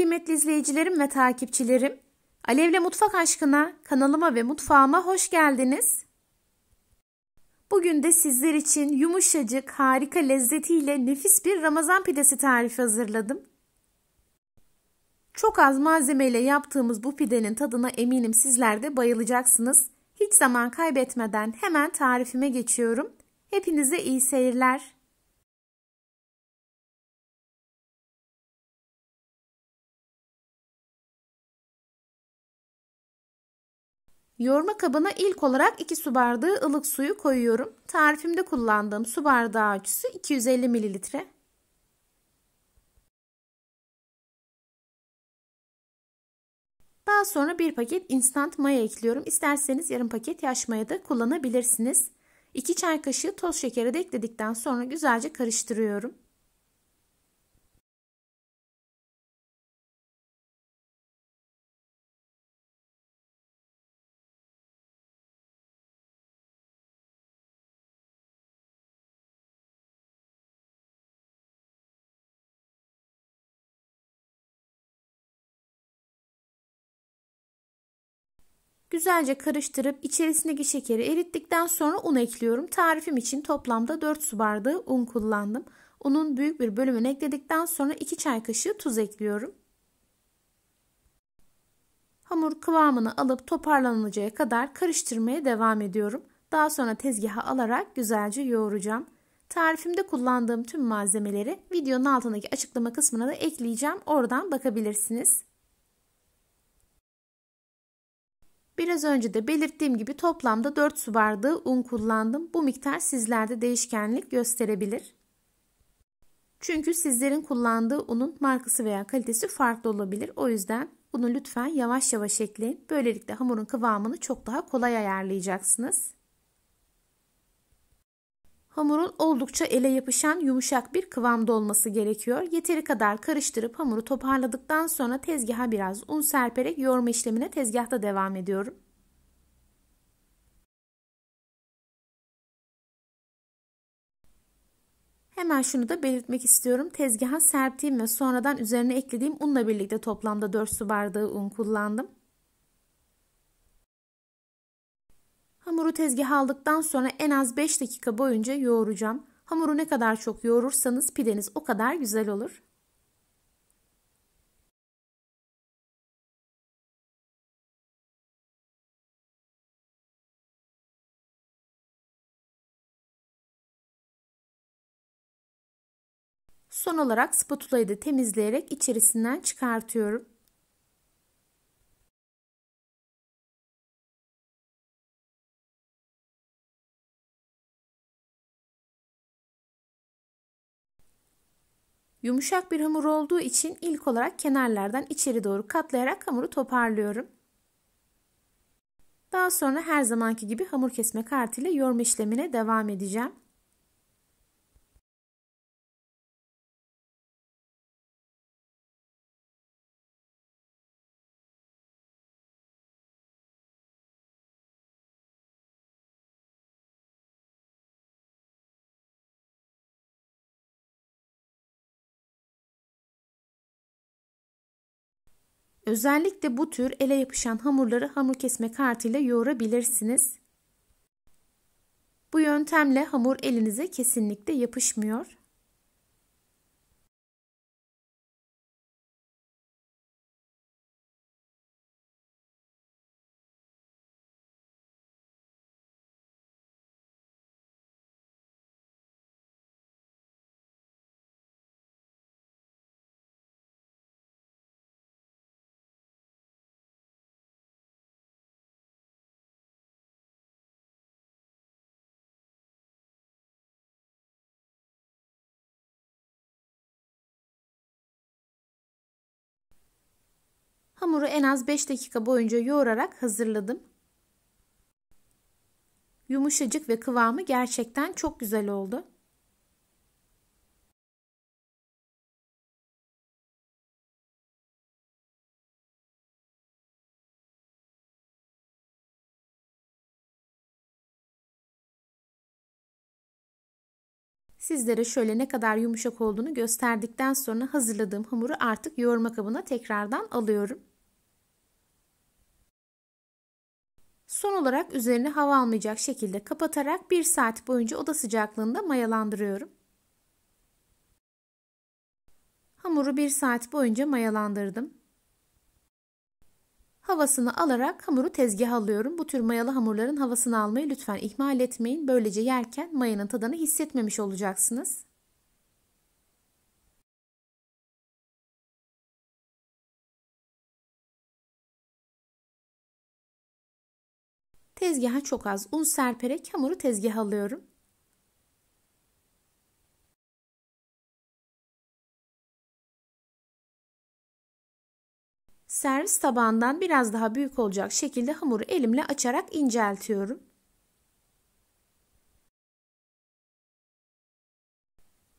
kıymetli izleyicilerim ve takipçilerim. Alevle Mutfak Aşkına kanalıma ve mutfağıma hoş geldiniz. Bugün de sizler için yumuşacık, harika lezzetiyle nefis bir Ramazan pidesi tarifi hazırladım. Çok az malzemeyle yaptığımız bu pidenin tadına eminim sizler de bayılacaksınız. Hiç zaman kaybetmeden hemen tarifime geçiyorum. Hepinize iyi seyirler. Yoğurma kabına ilk olarak 2 su bardağı ılık suyu koyuyorum. Tarifimde kullandığım su bardağı ölçüsü 250 mililitre. Daha sonra bir paket instant maya ekliyorum. İsterseniz yarım paket yaş maya da kullanabilirsiniz. 2 çay kaşığı toz şekeri de ekledikten sonra güzelce karıştırıyorum. Güzelce karıştırıp içerisindeki şekeri erittikten sonra un ekliyorum. Tarifim için toplamda 4 su bardağı un kullandım. Unun büyük bir bölümünü ekledikten sonra 2 çay kaşığı tuz ekliyorum. Hamur kıvamını alıp toparlanıncaya kadar karıştırmaya devam ediyorum. Daha sonra tezgaha alarak güzelce yoğuracağım. Tarifimde kullandığım tüm malzemeleri videonun altındaki açıklama kısmına da ekleyeceğim. Oradan bakabilirsiniz. Biraz önce de belirttiğim gibi toplamda 4 su bardağı un kullandım. Bu miktar sizlerde değişkenlik gösterebilir. Çünkü sizlerin kullandığı unun markası veya kalitesi farklı olabilir. O yüzden bunu lütfen yavaş yavaş ekleyin. Böylelikle hamurun kıvamını çok daha kolay ayarlayacaksınız. Hamurun oldukça ele yapışan yumuşak bir kıvamda olması gerekiyor. Yeteri kadar karıştırıp hamuru toparladıktan sonra tezgaha biraz un serperek yoğurma işlemine tezgahta devam ediyorum. Hemen şunu da belirtmek istiyorum. Tezgaha serptiğim ve sonradan üzerine eklediğim unla birlikte toplamda 4 su bardağı un kullandım. Hamuru tezgaha aldıktan sonra en az 5 dakika boyunca yoğuracağım. Hamuru ne kadar çok yoğurursanız pideniz o kadar güzel olur. Son olarak spatulayı da temizleyerek içerisinden çıkartıyorum. Yumuşak bir hamur olduğu için ilk olarak kenarlardan içeri doğru katlayarak hamuru toparlıyorum. Daha sonra her zamanki gibi hamur kesme kartıyla yoğurma işlemine devam edeceğim. Özellikle bu tür ele yapışan hamurları hamur kesme kartıyla yoğurabilirsiniz. Bu yöntemle hamur elinize kesinlikle yapışmıyor. Hamuru en az 5 dakika boyunca yoğurarak hazırladım. Yumuşacık ve kıvamı gerçekten çok güzel oldu. Sizlere şöyle ne kadar yumuşak olduğunu gösterdikten sonra hazırladığım hamuru artık yoğurma kabına tekrardan alıyorum. Son olarak üzerine hava almayacak şekilde kapatarak 1 saat boyunca oda sıcaklığında mayalandırıyorum. Hamuru 1 saat boyunca mayalandırdım. Havasını alarak hamuru tezgaha alıyorum. Bu tür mayalı hamurların havasını almayı lütfen ihmal etmeyin. Böylece yerken mayanın tadını hissetmemiş olacaksınız. Tezgaha çok az un serperek hamuru tezgaha alıyorum. Servis tabağından biraz daha büyük olacak şekilde hamuru elimle açarak inceltiyorum.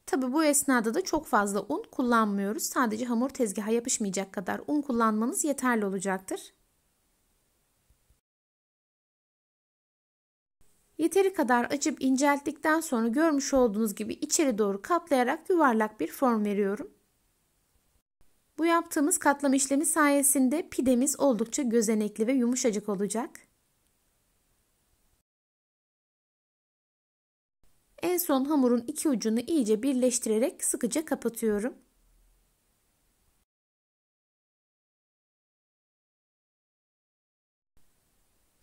Tabi bu esnada da çok fazla un kullanmıyoruz. Sadece hamur tezgaha yapışmayacak kadar un kullanmanız yeterli olacaktır. Yeteri kadar açıp incelttikten sonra görmüş olduğunuz gibi içeri doğru katlayarak yuvarlak bir form veriyorum. Bu yaptığımız katlama işlemi sayesinde pidemiz oldukça gözenekli ve yumuşacık olacak. En son hamurun iki ucunu iyice birleştirerek sıkıca kapatıyorum.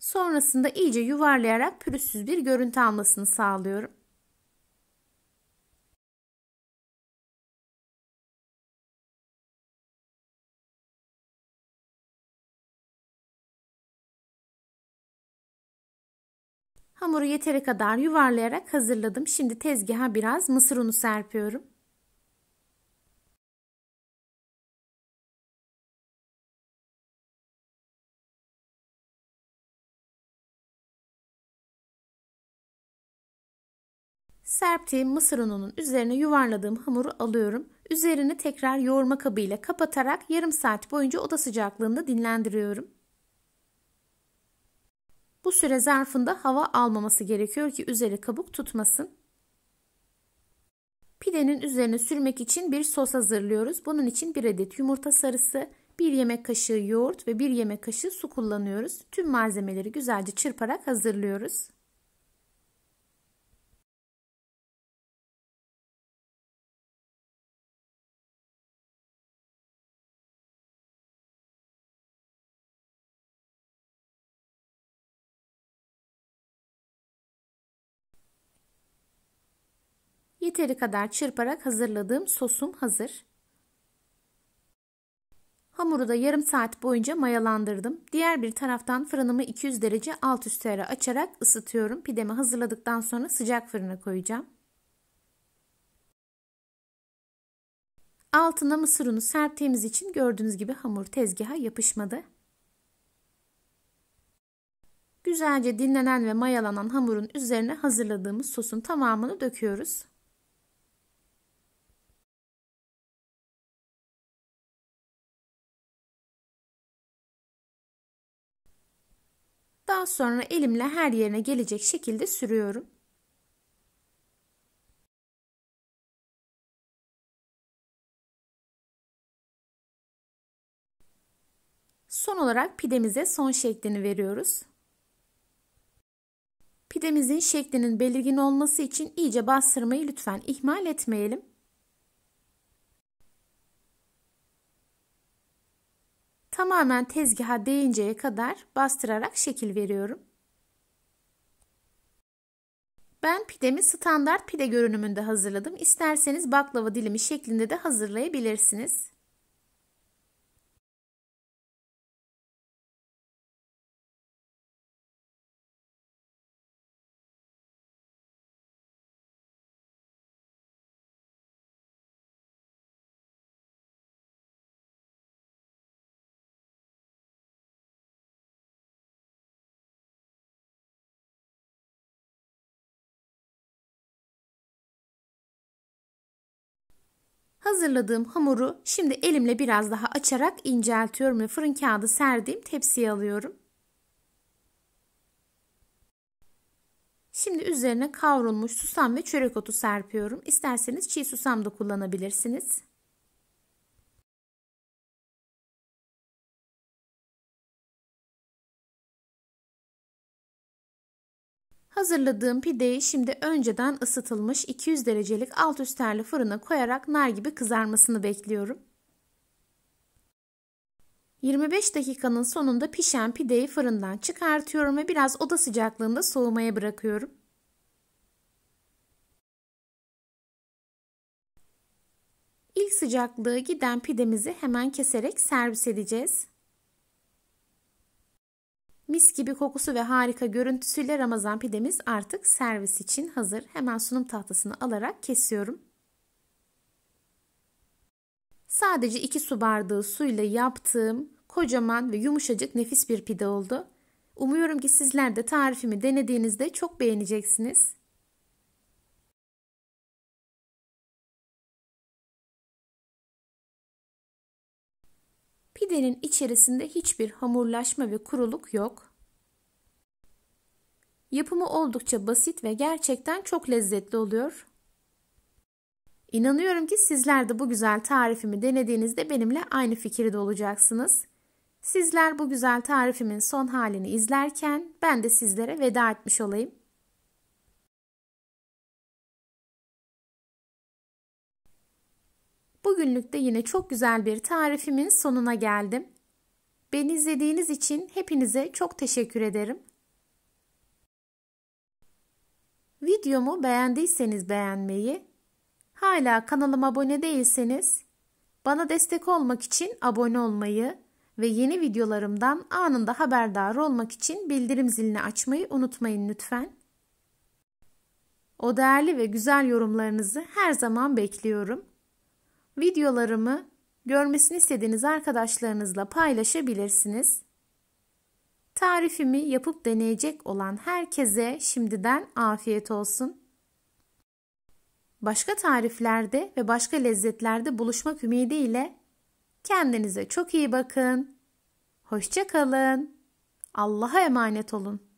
Sonrasında iyice yuvarlayarak pürüzsüz bir görüntü almasını sağlıyorum. Hamuru yeteri kadar yuvarlayarak hazırladım. Şimdi tezgaha biraz mısır unu serpiyorum. Serptiğim mısır ununun üzerine yuvarladığım hamuru alıyorum. Üzerini tekrar yoğurma kabıyla kapatarak yarım saat boyunca oda sıcaklığında dinlendiriyorum. Bu süre zarfında hava almaması gerekiyor ki üzeri kabuk tutmasın. Pidenin üzerine sürmek için bir sos hazırlıyoruz. Bunun için 1 adet yumurta sarısı, 1 yemek kaşığı yoğurt ve 1 yemek kaşığı su kullanıyoruz. Tüm malzemeleri güzelce çırparak hazırlıyoruz. Yeteri kadar çırparak hazırladığım sosum hazır. Hamuru da yarım saat boyunca mayalandırdım. Diğer bir taraftan fırınımı 200 derece alt üst ayarı açarak ısıtıyorum. Pidemi hazırladıktan sonra sıcak fırına koyacağım. Altına mısır unu serptiğimiz için gördüğünüz gibi hamur tezgaha yapışmadı. Güzelce dinlenen ve mayalanan hamurun üzerine hazırladığımız sosun tamamını döküyoruz. Daha sonra elimle her yerine gelecek şekilde sürüyorum. Son olarak pidemize son şeklini veriyoruz. Pidemizin şeklinin belirgin olması için iyice bastırmayı lütfen ihmal etmeyelim. tamamen tezgaha değinceye kadar bastırarak şekil veriyorum. Ben pidemi standart pide görünümünde hazırladım. İsterseniz baklava dilimi şeklinde de hazırlayabilirsiniz. Hazırladığım hamuru şimdi elimle biraz daha açarak inceltiyorum ve fırın kağıdı serdiğim tepsiye alıyorum. Şimdi üzerine kavrulmuş susam ve çörek otu serpiyorum. İsterseniz çiğ susam da kullanabilirsiniz. Hazırladığım pideyi şimdi önceden ısıtılmış 200 derecelik alt üsterli fırına koyarak nar gibi kızarmasını bekliyorum. 25 dakikanın sonunda pişen pideyi fırından çıkartıyorum ve biraz oda sıcaklığında soğumaya bırakıyorum. İlk sıcaklığı giden pidemizi hemen keserek servis edeceğiz. Mis gibi kokusu ve harika görüntüsüyle Ramazan pidemiz artık servis için hazır. Hemen sunum tahtasını alarak kesiyorum. Sadece 2 su bardağı suyla yaptığım kocaman ve yumuşacık nefis bir pide oldu. Umuyorum ki sizler de tarifimi denediğinizde çok beğeneceksiniz. Pidenin içerisinde hiçbir hamurlaşma ve kuruluk yok. Yapımı oldukça basit ve gerçekten çok lezzetli oluyor. İnanıyorum ki sizler de bu güzel tarifimi denediğinizde benimle aynı fikirde olacaksınız. Sizler bu güzel tarifimin son halini izlerken ben de sizlere veda etmiş olayım. Bugünlük de yine çok güzel bir tarifimin sonuna geldim. Beni izlediğiniz için hepinize çok teşekkür ederim. Videomu beğendiyseniz beğenmeyi, hala kanalıma abone değilseniz bana destek olmak için abone olmayı ve yeni videolarımdan anında haberdar olmak için bildirim zilini açmayı unutmayın lütfen. O değerli ve güzel yorumlarınızı her zaman bekliyorum videolarımı görmesini istediğiniz arkadaşlarınızla paylaşabilirsiniz. Tarifimi yapıp deneyecek olan herkese şimdiden afiyet olsun. Başka tariflerde ve başka lezzetlerde buluşmak ümidiyle kendinize çok iyi bakın. Hoşça kalın. Allah'a emanet olun.